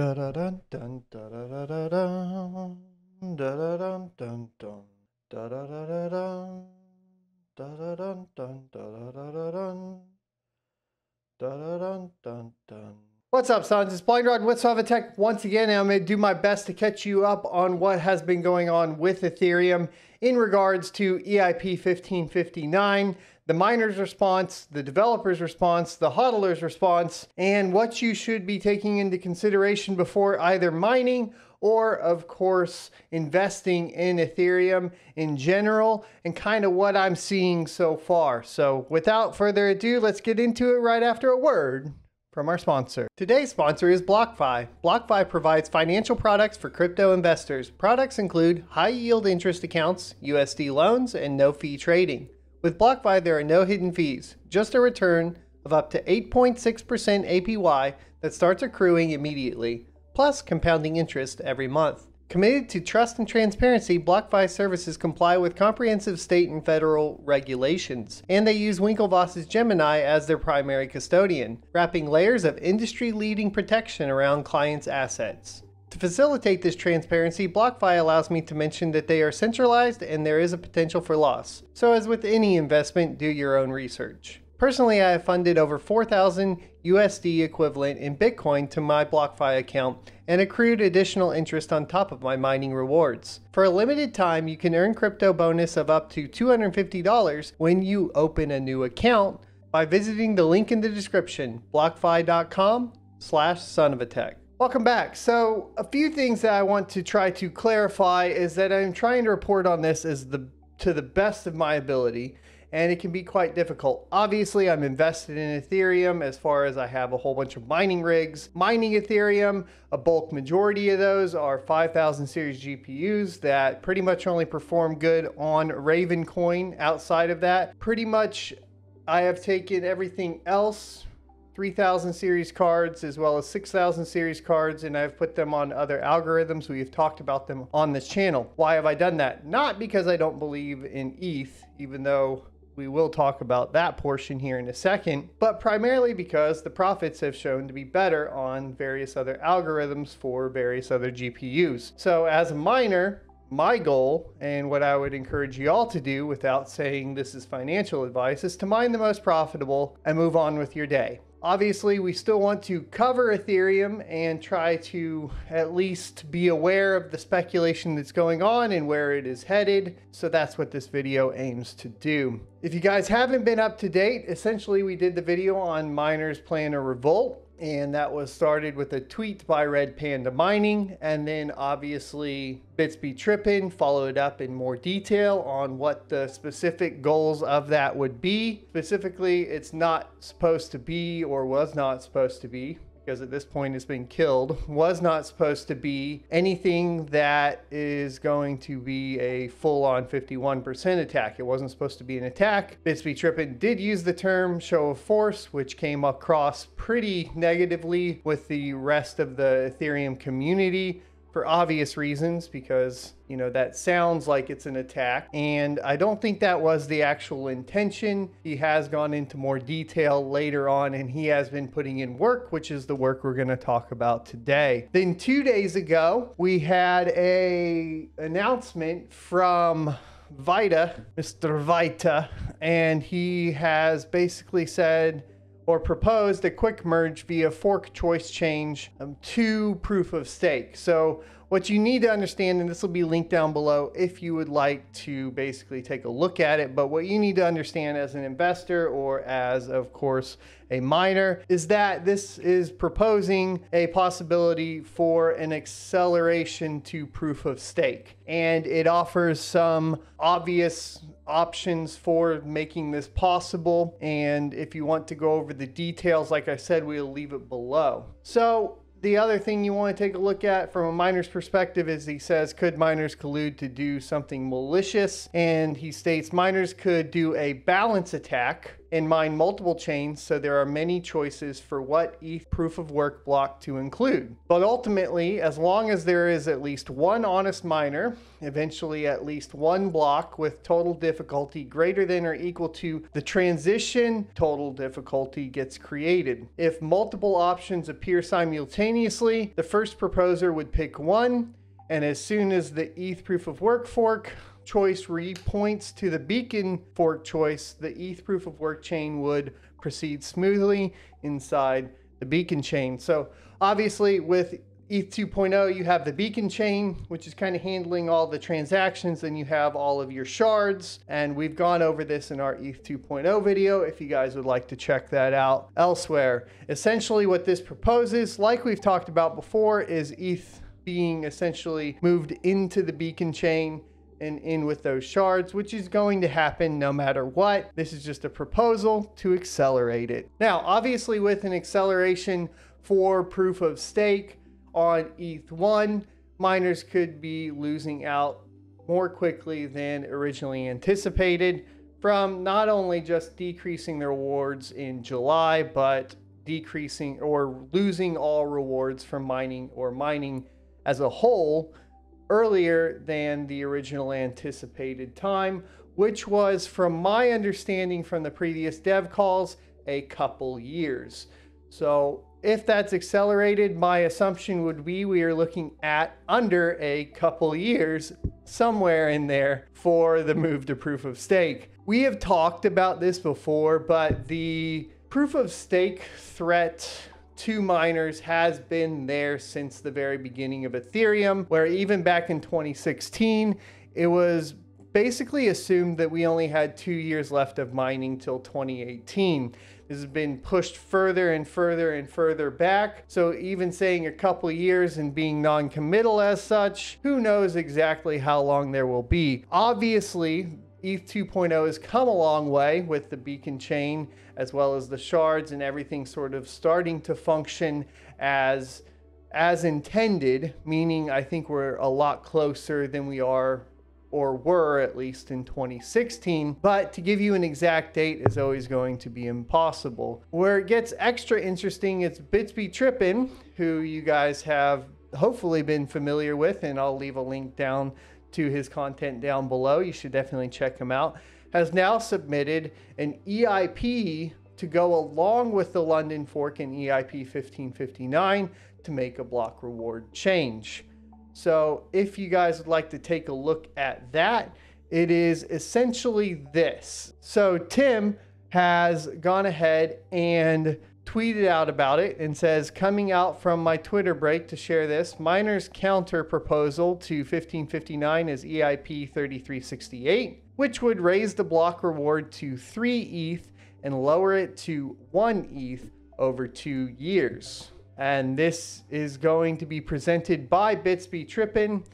Da da dun dun da da da da dun da da dun dun dun da da da da dun da da dun dun da da da da dun da da dun dun dun What's up, sons? It's Blind Rod with Suava Tech once again, and I'm going to do my best to catch you up on what has been going on with Ethereum in regards to EIP 1559, the miner's response, the developer's response, the hodler's response, and what you should be taking into consideration before either mining or, of course, investing in Ethereum in general and kind of what I'm seeing so far. So, without further ado, let's get into it right after a word from our sponsor. Today's sponsor is BlockFi. BlockFi provides financial products for crypto investors. Products include high yield interest accounts, USD loans, and no fee trading. With BlockFi, there are no hidden fees, just a return of up to 8.6% APY that starts accruing immediately, plus compounding interest every month. Committed to trust and transparency, BlockFi services comply with comprehensive state and federal regulations, and they use Winklevoss's Gemini as their primary custodian, wrapping layers of industry leading protection around clients' assets. To facilitate this transparency, BlockFi allows me to mention that they are centralized and there is a potential for loss. So, as with any investment, do your own research. Personally, I have funded over 4,000 USD equivalent in Bitcoin to my BlockFi account and accrued additional interest on top of my mining rewards. For a limited time, you can earn crypto bonus of up to $250 when you open a new account by visiting the link in the description, blockfi.com slash sonovatech. Welcome back. So a few things that I want to try to clarify is that I'm trying to report on this as the to the best of my ability and it can be quite difficult. Obviously, I'm invested in Ethereum as far as I have a whole bunch of mining rigs mining Ethereum. A bulk majority of those are 5000 series GPUs that pretty much only perform good on Raven Coin. Outside of that, pretty much I have taken everything else 3000 series cards as well as 6000 series cards and I've put them on other algorithms. We've talked about them on this channel. Why have I done that? Not because I don't believe in ETH, even though we will talk about that portion here in a second, but primarily because the profits have shown to be better on various other algorithms for various other GPUs. So as a miner, my goal and what I would encourage you all to do without saying this is financial advice is to mine the most profitable and move on with your day. Obviously, we still want to cover Ethereum and try to at least be aware of the speculation that's going on and where it is headed. So that's what this video aims to do. If you guys haven't been up to date, essentially we did the video on miners plan a revolt and that was started with a tweet by Red Panda Mining, and then obviously Bitsby Trippin followed up in more detail on what the specific goals of that would be. Specifically, it's not supposed to be or was not supposed to be because at this point it's been killed, was not supposed to be anything that is going to be a full on 51% attack. It wasn't supposed to be an attack. Bitsby Trippin did use the term show of force, which came across pretty negatively with the rest of the Ethereum community for obvious reasons because, you know, that sounds like it's an attack. And I don't think that was the actual intention. He has gone into more detail later on and he has been putting in work, which is the work we're going to talk about today. Then 2 days ago, we had a announcement from Vita, Mr. Vita, and he has basically said or proposed a quick merge via fork choice change um, to proof of stake. So what you need to understand, and this will be linked down below if you would like to basically take a look at it, but what you need to understand as an investor or as, of course, a miner is that this is proposing a possibility for an acceleration to proof of stake. And it offers some obvious options for making this possible. And if you want to go over the details, like I said, we'll leave it below. So the other thing you want to take a look at from a miner's perspective is he says, could miners collude to do something malicious? And he states miners could do a balance attack and mine multiple chains, so there are many choices for what ETH proof of work block to include. But ultimately, as long as there is at least one honest miner, eventually at least one block with total difficulty greater than or equal to the transition total difficulty gets created. If multiple options appear simultaneously, the first proposer would pick one, and as soon as the ETH proof of work fork choice re-points to the beacon fork choice, the ETH proof of work chain would proceed smoothly inside the beacon chain. So obviously with ETH 2.0, you have the beacon chain, which is kind of handling all the transactions. and you have all of your shards. And we've gone over this in our ETH 2.0 video if you guys would like to check that out elsewhere. Essentially, what this proposes, like we've talked about before, is ETH being essentially moved into the beacon chain and in with those shards, which is going to happen no matter what. This is just a proposal to accelerate it. Now, obviously with an acceleration for proof of stake on ETH 1, miners could be losing out more quickly than originally anticipated from not only just decreasing their rewards in July, but decreasing or losing all rewards from mining or mining as a whole earlier than the original anticipated time, which was, from my understanding from the previous dev calls, a couple years. So if that's accelerated, my assumption would be we are looking at under a couple years, somewhere in there, for the move to proof of stake. We have talked about this before, but the proof of stake threat to miners has been there since the very beginning of Ethereum, where even back in 2016, it was basically assumed that we only had two years left of mining till 2018. This has been pushed further and further and further back. So even saying a couple years and being non-committal as such, who knows exactly how long there will be. Obviously, ETH 2.0 has come a long way with the beacon chain as well as the shards and everything sort of starting to function as as intended, meaning I think we're a lot closer than we are or were at least in 2016, but to give you an exact date is always going to be impossible. Where it gets extra interesting, it's Bitsby Trippin, who you guys have hopefully been familiar with, and I'll leave a link down to his content down below. You should definitely check him out. Has now submitted an EIP to go along with the London fork in EIP 1559 to make a block reward change. So if you guys would like to take a look at that, it is essentially this. So Tim has gone ahead and tweeted out about it and says, coming out from my Twitter break to share this, miners' counter proposal to 1559 is EIP 3368, which would raise the block reward to 3 ETH and lower it to 1 ETH over two years. And this is going to be presented by Bitsby Trippin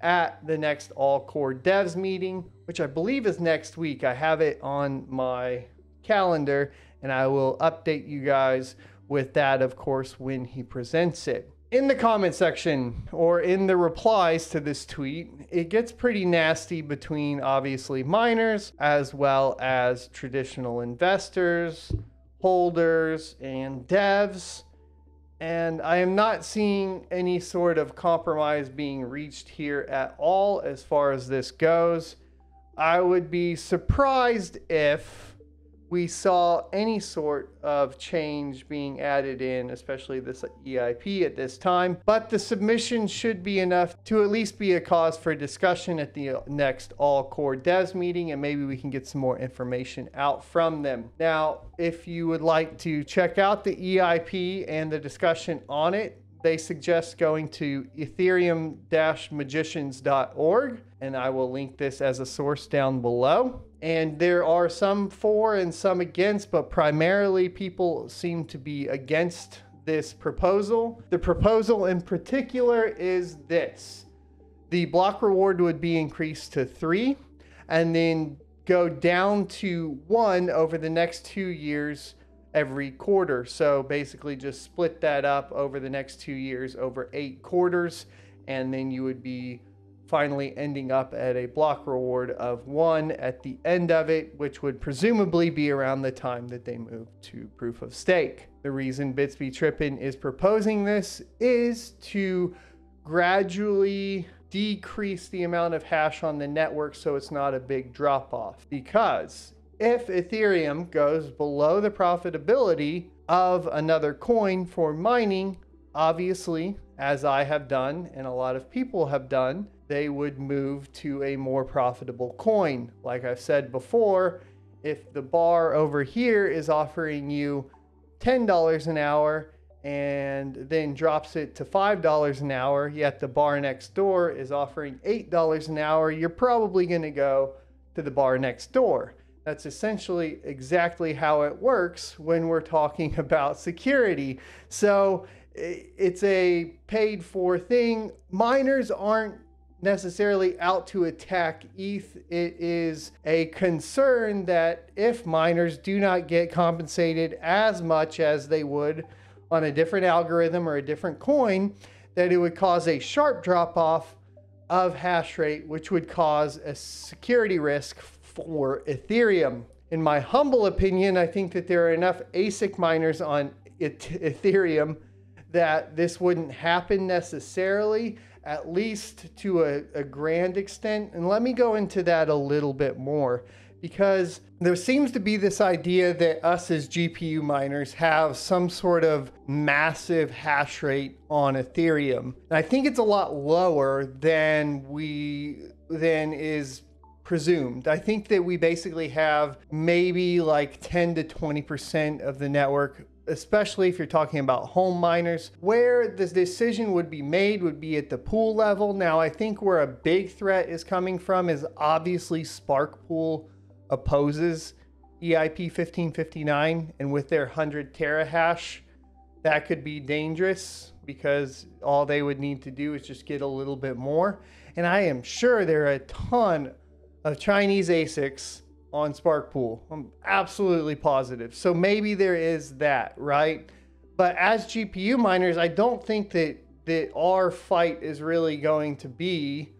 at the next All Core Devs meeting, which I believe is next week. I have it on my calendar and I will update you guys with that, of course, when he presents it. In the comment section or in the replies to this tweet, it gets pretty nasty between obviously miners as well as traditional investors, holders, and devs. And I am not seeing any sort of compromise being reached here at all as far as this goes. I would be surprised if we saw any sort of change being added in, especially this EIP at this time. But the submission should be enough to at least be a cause for discussion at the next all core devs meeting, and maybe we can get some more information out from them. Now, if you would like to check out the EIP and the discussion on it, they suggest going to ethereum-magicians.org and I will link this as a source down below. And there are some for and some against, but primarily people seem to be against this proposal. The proposal in particular is this. The block reward would be increased to 3 and then go down to 1 over the next 2 years every quarter. So basically, just split that up over the next two years over eight quarters, and then you would be finally ending up at a block reward of one at the end of it, which would presumably be around the time that they move to proof of stake. The reason Bitsby Trippin is proposing this is to gradually decrease the amount of hash on the network so it's not a big drop off because if Ethereum goes below the profitability of another coin for mining, obviously, as I have done and a lot of people have done, they would move to a more profitable coin. Like I've said before, if the bar over here is offering you $10 an hour and then drops it to $5 an hour, yet the bar next door is offering $8 an hour, you're probably going to go to the bar next door. That's essentially exactly how it works when we're talking about security. So it's a paid for thing. Miners aren't necessarily out to attack ETH. It is a concern that if miners do not get compensated as much as they would on a different algorithm or a different coin, that it would cause a sharp drop off of hash rate, which would cause a security risk for Ethereum. In my humble opinion, I think that there are enough ASIC miners on Ethereum that this wouldn't happen necessarily, at least to a, a, grand extent. And let me go into that a little bit more because there seems to be this idea that us as GPU miners have some sort of massive hash rate on Ethereum. And I think it's a lot lower than we than is presumed. I think that we basically have maybe like 10 to 20% of the network especially if you're talking about home miners. Where the decision would be made would be at the pool level. Now, I think where a big threat is coming from is obviously Spark Pool opposes EIP 1559, and with their 100 terahash, that could be dangerous because all they would need to do is just get a little bit more. And I am sure there are a ton of Chinese ASICs on SparkPool. I'm absolutely positive. So maybe there is that, right? But as GPU miners, I don't think that, that our fight is really going to be,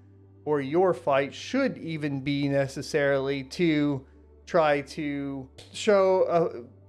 or your fight should even be necessarily to try to show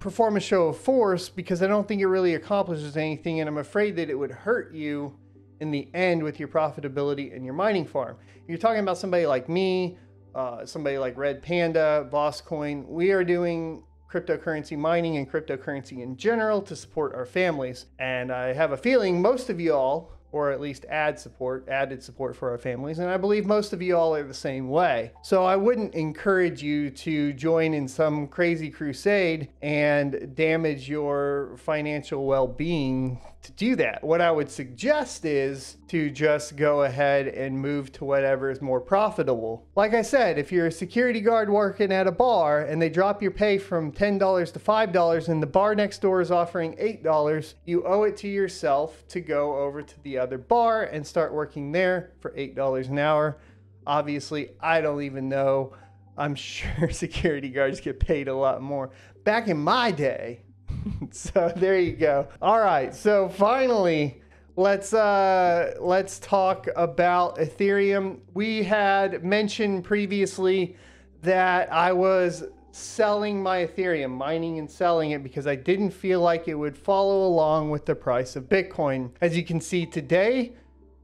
a, perform a show of force because I don't think it really accomplishes anything. And I'm afraid that it would hurt you in the end with your profitability and your mining farm. You're talking about somebody like me uh, somebody like Red Panda, Bosscoin. We are doing cryptocurrency mining and cryptocurrency in general to support our families. And I have a feeling most of you all, or at least add support, added support for our families. And I believe most of you all are the same way. So I wouldn't encourage you to join in some crazy crusade and damage your financial well being to do that. What I would suggest is to just go ahead and move to whatever is more profitable. Like I said, if you're a security guard working at a bar and they drop your pay from $10 to $5 and the bar next door is offering $8, you owe it to yourself to go over to the other bar and start working there for $8 an hour. Obviously, I don't even know. I'm sure security guards get paid a lot more. Back in my day, so there you go. All right. So finally, let's uh, let's talk about Ethereum. We had mentioned previously that I was selling my Ethereum, mining and selling it because I didn't feel like it would follow along with the price of Bitcoin. As you can see today,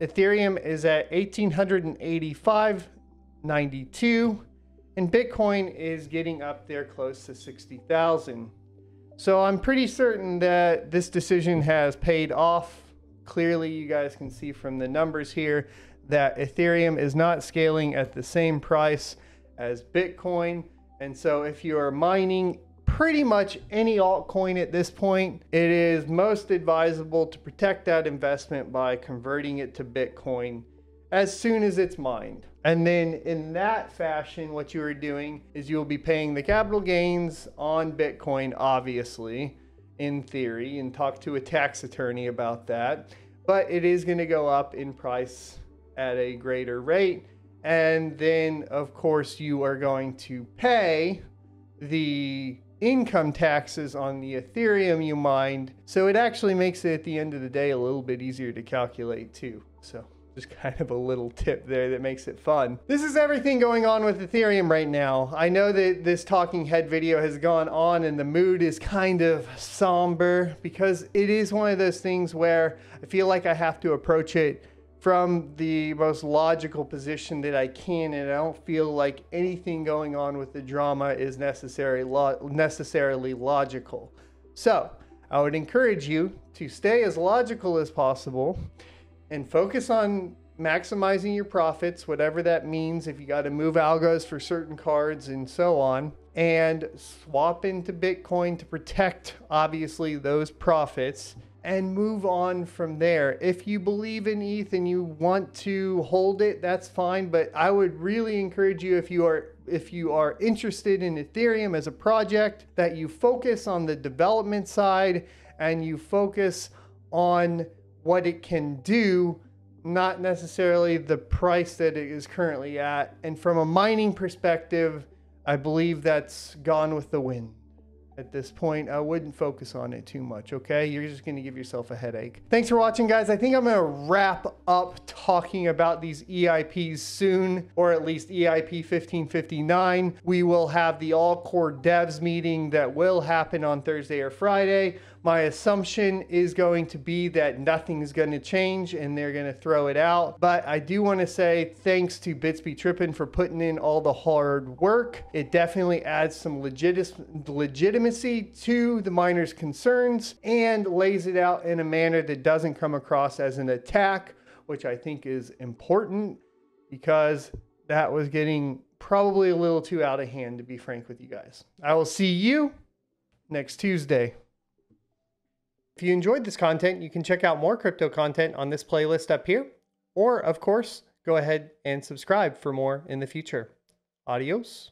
Ethereum is at 1885.92 and Bitcoin is getting up there close to 60,000. So I'm pretty certain that this decision has paid off. Clearly, you guys can see from the numbers here that Ethereum is not scaling at the same price as Bitcoin. And so if you are mining pretty much any altcoin at this point, it is most advisable to protect that investment by converting it to Bitcoin as soon as it's mined. And then in that fashion, what you are doing is you'll be paying the capital gains on Bitcoin, obviously, in theory, and talk to a tax attorney about that. But it is going to go up in price at a greater rate. And then, of course, you are going to pay the income taxes on the Ethereum you mined. So it actually makes it at the end of the day a little bit easier to calculate, too. So. Just kind of a little tip there that makes it fun. This is everything going on with Ethereum right now. I know that this talking head video has gone on and the mood is kind of somber because it is one of those things where I feel like I have to approach it from the most logical position that I can, and I don't feel like anything going on with the drama is necessary lo necessarily logical. So I would encourage you to stay as logical as possible and focus on maximizing your profits, whatever that means, if you got to move algos for certain cards and so on, and swap into Bitcoin to protect, obviously, those profits and move on from there. If you believe in ETH and you want to hold it, that's fine, but I would really encourage you if you are if you are interested in Ethereum as a project that you focus on the development side and you focus on what it can do, not necessarily the price that it is currently at. And from a mining perspective, I believe that's gone with the wind. At this point, I wouldn't focus on it too much, okay? You're just gonna give yourself a headache. Thanks for watching, guys. I think I'm gonna wrap up talking about these EIPs soon, or at least EIP 1559. We will have the all-core devs meeting that will happen on Thursday or Friday. My assumption is going to be that nothing's going to change and they're going to throw it out. But I do want to say thanks to Bitsby Trippin for putting in all the hard work. It definitely adds some legit- legitimacy to the miners' concerns and lays it out in a manner that doesn't come across as an attack, which I think is important because that was getting probably a little too out of hand, to be frank with you guys. I will see you next Tuesday. If you enjoyed this content, you can check out more crypto content on this playlist up here, or of course, go ahead and subscribe for more in the future. Adios.